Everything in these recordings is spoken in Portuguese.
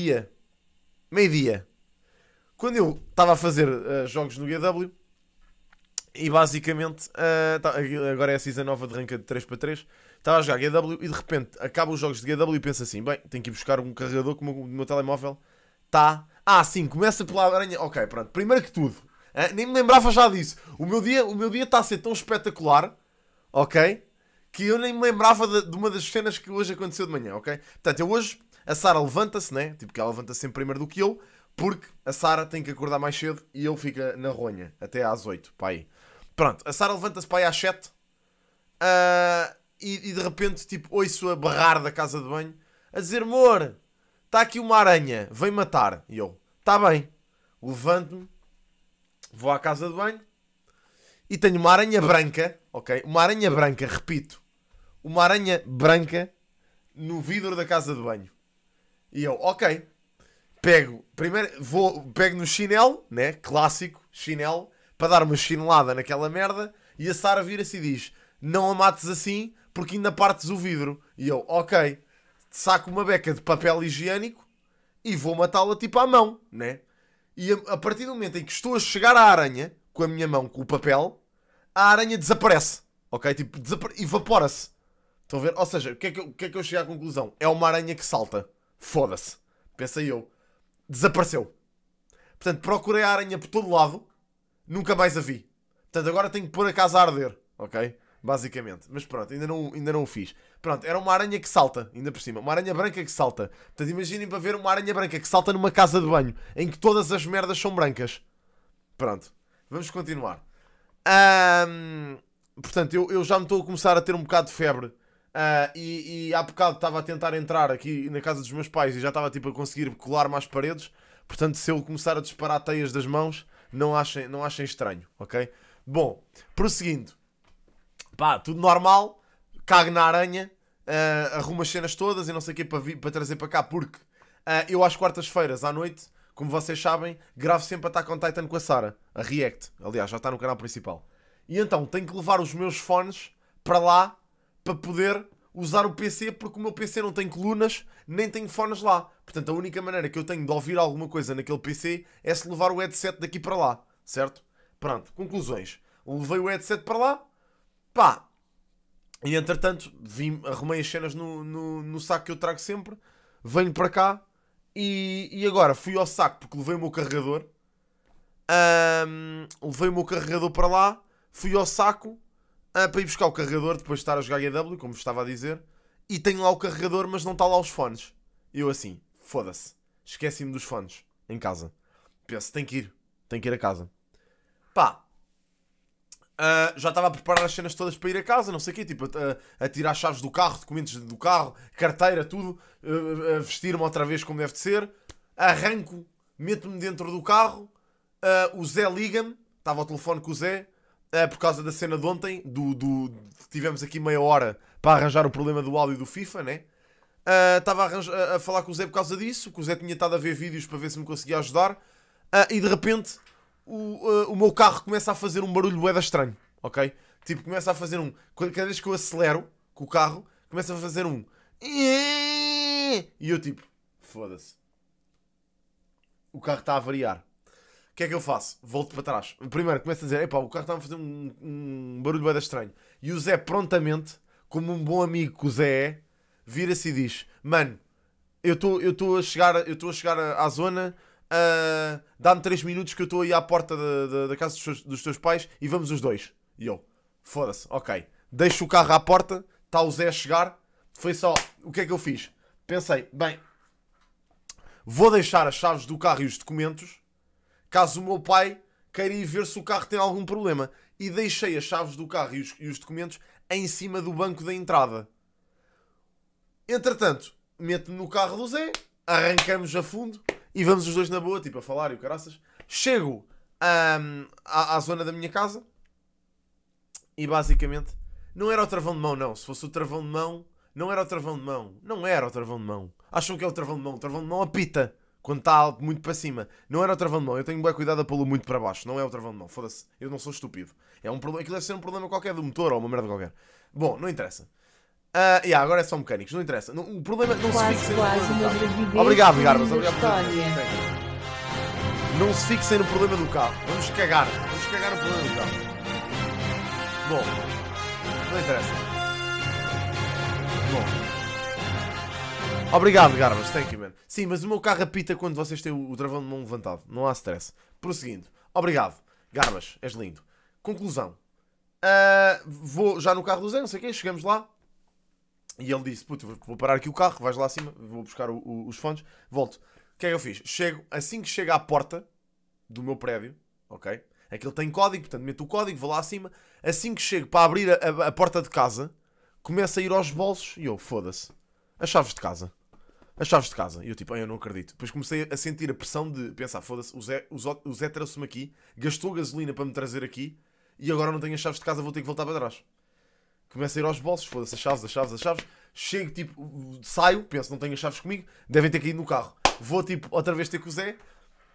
Meio-dia. Meio-dia. Quando eu estava a fazer uh, jogos no GW, e basicamente, uh, tá, agora é a season nova de ranca de 3 para 3 Estava a jogar GW e de repente acaba os jogos de GW e pensa assim: bem, tenho que ir buscar um carregador que o meu, meu telemóvel está. Ah, sim, começa pela aranha. Ok, pronto. Primeiro que tudo, eh, nem me lembrava já disso. O meu dia o meu dia está a ser tão espetacular, ok? Que eu nem me lembrava de, de uma das cenas que hoje aconteceu de manhã, ok? Portanto, eu hoje a Sara levanta-se, né? Tipo, que ela levanta-se sempre primeiro do que eu, porque a Sara tem que acordar mais cedo e ele fica na ronha até às 8, pai. Pronto, a Sara levanta-se para aí às 7 uh, ah, e, e, de repente, tipo, ouço a barrar da casa de banho a dizer: Amor, está aqui uma aranha, vem matar. E eu: Está bem. Levanto-me, vou à casa de banho e tenho uma aranha branca, ok? Uma aranha branca, repito, uma aranha branca no vidro da casa de banho. E eu, ok. Pego, primeiro, vou, pego no chinelo, né? Clássico, chinelo, para dar uma chinelada naquela merda. E a Sara vira-se e diz: Não a mates assim, porque ainda partes o vidro. E eu, ok. Saco uma beca de papel higiênico e vou matá-la tipo à mão, né? E a, a partir do momento em que estou a chegar à aranha, com a minha mão, com o papel, a aranha desaparece. Ok? Tipo, evapora-se. Estão a ver? Ou seja, o que, é que, eu, o que é que eu cheguei à conclusão? É uma aranha que salta. Foda-se. Pensei eu. Desapareceu. Portanto, procurei a aranha por todo lado. Nunca mais a vi. Portanto, agora tenho que pôr a casa a arder. Ok? Basicamente. Mas pronto, ainda não, ainda não o fiz. Pronto, era uma aranha que salta, ainda por cima. Uma aranha branca que salta. Portanto, imaginem para ver uma aranha branca que salta numa casa de banho em que todas as merdas são brancas. Pronto. Vamos continuar. Um, portanto, eu, eu já me estou a começar a ter um bocado de febre Uh, e, e há bocado estava a tentar entrar aqui na casa dos meus pais e já estava tipo a conseguir colar-me às paredes. Portanto, se eu começar a disparar teias das mãos, não achem, não achem estranho, ok? Bom, prosseguindo. Pá, tudo normal. Cago na aranha. Uh, arrumo as cenas todas e não sei o que para, para trazer para cá, porque uh, eu às quartas-feiras à noite, como vocês sabem, gravo sempre Attack on Titan com a Sara, a React. Aliás, já está no canal principal. E então tenho que levar os meus fones para lá para poder usar o PC, porque o meu PC não tem colunas, nem tem fones lá. Portanto, a única maneira que eu tenho de ouvir alguma coisa naquele PC é se levar o headset daqui para lá, certo? Pronto, conclusões. Levei o headset para lá, pá. E entretanto, vim, arrumei as cenas no, no, no saco que eu trago sempre, venho para cá e, e agora fui ao saco porque levei o meu carregador. Um, levei o meu carregador para lá, fui ao saco ah, para ir buscar o carregador depois de estar a jogar GW, como estava a dizer, e tenho lá o carregador, mas não está lá os fones. Eu assim, foda-se, esqueci-me dos fones em casa. Penso, tem que ir, tem que ir a casa. Pá, Uh, já estava a preparar as cenas todas para ir a casa, não sei o quê, tipo, a, a, a tirar chaves do carro, documentos do carro, carteira, tudo, uh, uh, vestir-me outra vez como deve de ser, arranco, meto-me dentro do carro, o Zé liga-me, estava ao telefone com o Zé, é por causa da cena de ontem, do, do, tivemos aqui meia hora para arranjar o problema do áudio do FIFA, né? Estava ah, uh, a, a, falar com o Zé por causa disso, que o Zé tinha estado a ver vídeos para ver se me conseguia ajudar, uh, e de repente o, ah, o meu carro começa a fazer um barulho boeda estranho, ok? Tipo, começa a fazer um. Cada vez que eu acelero com o carro, começa a fazer um. E eu tipo, foda-se. O carro está a variar que é que eu faço? Volto para trás. Primeiro começo a dizer: epá, o carro está a fazer um, um barulho bem estranho. E o Zé prontamente, como um bom amigo que o Zé é, vira-se e diz: Mano, eu estou a chegar, eu estou a chegar à zona. Uh, Dá-me 3 minutos que eu estou aí à porta da, da, da casa dos teus, dos teus, pais e vamos os dois. E eu, foda-se, ok. Deixo o carro à porta, está o Zé a chegar. Foi só, o que é que eu fiz? Pensei, bem, vou deixar as chaves do carro e os documentos caso o meu pai queira ir ver se o carro tem algum problema. E deixei as chaves do carro e os, e os documentos em cima do banco da entrada. Entretanto, meto-me no carro do Zé, arrancamos a fundo e vamos os dois na boa, tipo a falar e o caraças. Chego hum, à, à, zona da minha casa e basicamente não era o travão de mão, não. Se fosse o travão de mão, não era o travão de mão. Não era o travão de mão. Acham que é o travão de mão? O travão de mão apita. Quando está algo muito para cima. Não era o travão de mão. Eu tenho bem cuidado a pô-lo muito para baixo. Não é o travão de mão. Foda-se. Eu não sou estúpido. É um problema. Aquilo deve ser um problema qualquer do motor ou uma merda qualquer. Bom, não interessa. Uh, yeah, agora é só mecânicos, não interessa. Não, o problema não quase, se fixem no problema do carro. Obrigado, Garbas. Obrigado por Não se fixem no problema do carro. Vamos cagar. Vamos cagar o problema do carro. Bom, não interessa. Bom. Obrigado, Garbas. Thank you, man. Sim, mas o meu carro apita quando vocês têm o, travão de mão levantado. Não há stress. Prosseguindo. Obrigado. Garbas, és lindo. Conclusão. Uh, vou já no carro do Zé, não sei quem. Chegamos lá. E ele disse, puto, vou parar aqui o carro. Vais lá acima. Vou buscar o, o, os fones. Volto. O que é que eu fiz? Chego, assim que chego à porta do meu prédio, ok? Aquilo é tem código, portanto meto o código, vou lá acima. Assim que chego para abrir a, a, a porta de casa, começa a ir aos bolsos e eu, foda-se, as chaves de casa as chaves de casa. E eu tipo, eu não acredito. Depois comecei a sentir a pressão de pensar, foda-se, o Zé, o Zé, trouxe-me aqui, gastou gasolina para me trazer aqui e agora não tenho as chaves de casa, vou ter que voltar para trás. Começo a ir aos bolsos, foda-se, as chaves, as chaves, as chaves. Chego, tipo, saio, penso, não tenho as chaves comigo, devem ter caído no carro. Vou, tipo, outra vez ter com o Zé,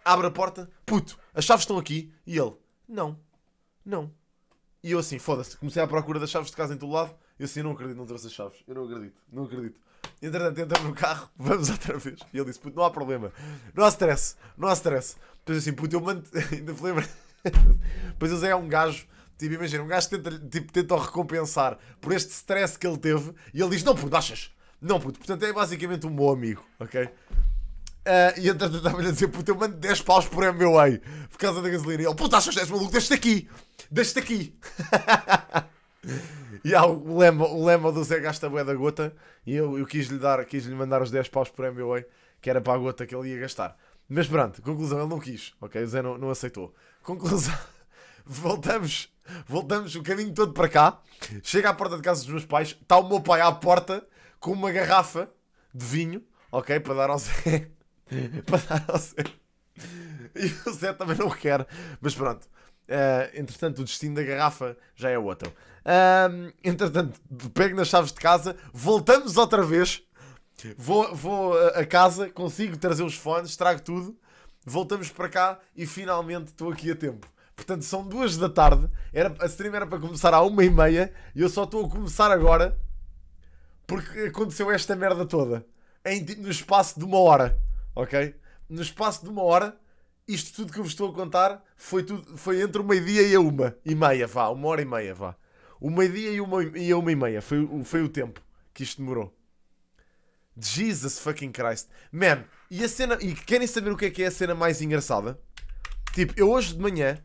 abro a porta, puto, as chaves estão aqui. E ele, não, não. E eu assim, foda-se, comecei à procura das chaves de casa em todo lado. Eu assim, eu não acredito, não trouxe as chaves. Eu não acredito, não acredito. Entretanto, entra no carro, vamos outra vez. E ele disse: Puto, não há problema, não há stress, não há stress. Depois assim, puto, eu mando. Ainda me lembro. Depois eu é um gajo. Tipo, imagina, um gajo tenta, tipo, tenta o recompensar por este stress que ele teve e ele diz: Não, puto, achas? Não, puto. Portanto, é basicamente um bom amigo, ok? Uh, e entretanto estava-lhe a dizer: Puto, eu mando 10 paus por MBA por causa da gasolina. E ele: Puto, achas? 10 maluco? Deixa-te aqui, deixa-te aqui. E há o lema, o lema do Zé gasta bué da gota e eu, eu quis-lhe dar, quis-lhe mandar os 10 paus por MBA, que era para a gota que ele ia gastar. Mas pronto, conclusão, ele não quis, ok? O Zé não, não aceitou. Conclusão, voltamos, voltamos o caminho todo para cá, chega à porta de casa dos meus pais, está o meu pai à porta com uma garrafa de vinho, ok? Para dar ao Zé. para dar ao Zé. E o Zé também não quer, mas pronto. Uh, entretanto, o destino da garrafa já é outro. Um, entretanto, pego nas chaves de casa, voltamos outra vez. Vou, vou a casa, consigo trazer os fones, trago tudo. Voltamos para cá e finalmente estou aqui a tempo. Portanto, são duas da tarde. Era, a stream era para começar à uma e meia e eu só estou a começar agora porque aconteceu esta merda toda. Em, no espaço de uma hora, ok? No espaço de uma hora, isto tudo que eu vos estou a contar foi, tudo, foi entre o meio-dia e a uma e meia, vá. Uma hora e meia, vá. O meio-dia e, uma, e a uma e meia foi, foi o tempo que isto demorou. Jesus fucking Christ. Man, e a cena. E querem saber o que é que é a cena mais engraçada? Tipo, eu hoje de manhã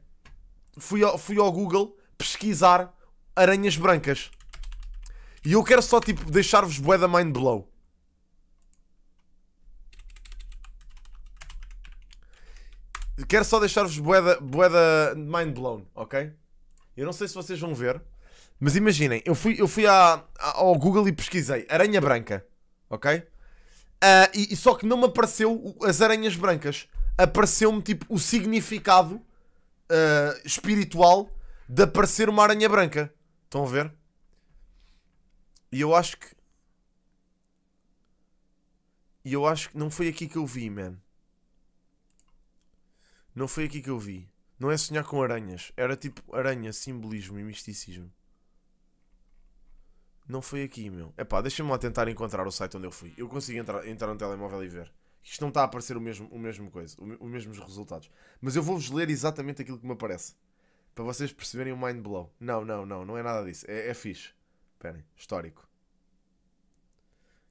fui ao, fui ao Google pesquisar aranhas brancas. E eu quero só, tipo, deixar-vos bué da mind blow. Quero só deixar-vos bué da, bué da mind blown, ok? Eu não sei se vocês vão ver. Mas imaginem, eu fui, eu fui à, ao Google e pesquisei aranha branca, ok? Uh, e, e, só que não me apareceu as aranhas brancas. Apareceu-me tipo o significado uh, espiritual de aparecer uma aranha branca. Estão a ver? E eu acho que. E eu acho que não foi aqui que eu vi, man. Não foi aqui que eu vi. Não é sonhar com aranhas. Era tipo aranha, simbolismo e misticismo. Não foi aqui, meu. É pá, deixa-me lá tentar encontrar o site onde eu fui. Eu consigo entrar, entrar no telemóvel e ver. Isto não está a aparecer o mesmo, o mesmo coisa, o, os mesmos resultados. Mas eu vou-vos ler exatamente aquilo que me aparece. Para vocês perceberem o mind blow. Não, não, não, não é nada disso. É, é fixe. Esperem, histórico.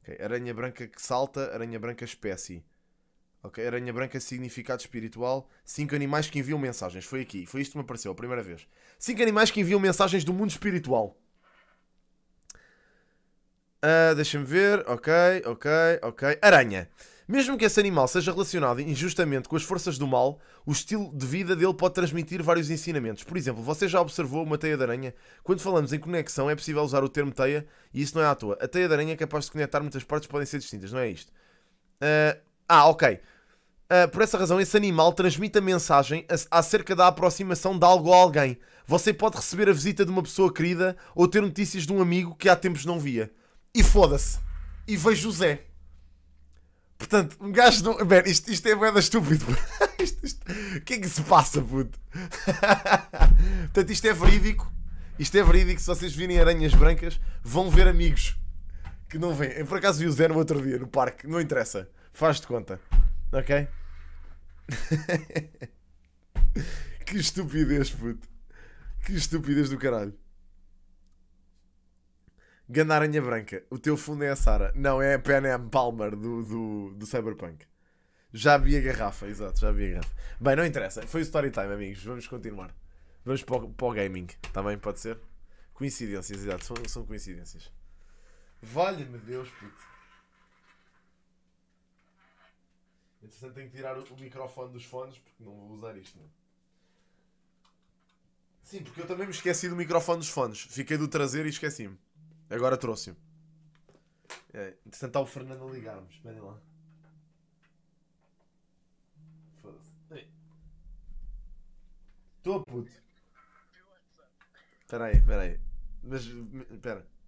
Okay. Aranha branca que salta, aranha branca espécie. Ok, aranha branca significado espiritual. Cinco animais que enviam mensagens. Foi aqui, foi isto que me apareceu a primeira vez. Cinco animais que enviam mensagens do mundo espiritual. Uh, Deixa-me ver. Ok, ok, ok. Aranha. Mesmo que esse animal seja relacionado injustamente com as forças do mal, o estilo de vida dele pode transmitir vários ensinamentos. Por exemplo, você já observou uma teia de aranha? Quando falamos em conexão, é possível usar o termo teia e isso não é à toa. A teia de aranha é capaz de conectar muitas partes que podem ser distintas, não é isto? Uh, ah, ok. Uh, por essa razão, esse animal transmite a mensagem acerca da aproximação de algo a alguém. Você pode receber a visita de uma pessoa querida ou ter notícias de um amigo que há tempos não via e foda-se. E vejo o Zé. Portanto, um gajo não. Man, isto, isto é moeda estúpido. isto, isto... O que é que se passa, puto? Portanto, isto é verídico. Isto é verídico. Se vocês virem aranhas brancas, vão ver amigos que não vêm. Eu por acaso vi o Zé no outro dia, no parque. Não interessa. Faz de conta. Ok? que estupidez, puto. Que estupidez do caralho. Ganda Aranha Branca, o teu fundo é a Sara. Não, é a PNM Palmer do, do, do Cyberpunk. Já vi a garrafa, exato, já vi a garrafa. Bem, não interessa, foi o story time, amigos. Vamos continuar. Vamos para o, para o gaming, também tá pode ser? Coincidências, exato, são, são coincidências. Valha-me Deus, puto. interessante tenho que tirar o, o microfone dos fones porque não vou usar isto. Não. É? Sim, porque eu também me esqueci do microfone dos fones. Fiquei do traseiro e esqueci-me. Agora trouxe-o. É, tentar o Fernando a ligarmos, esperem lá. Foda-se. Estou puto. Espera aí, espera aí. Mas, espera.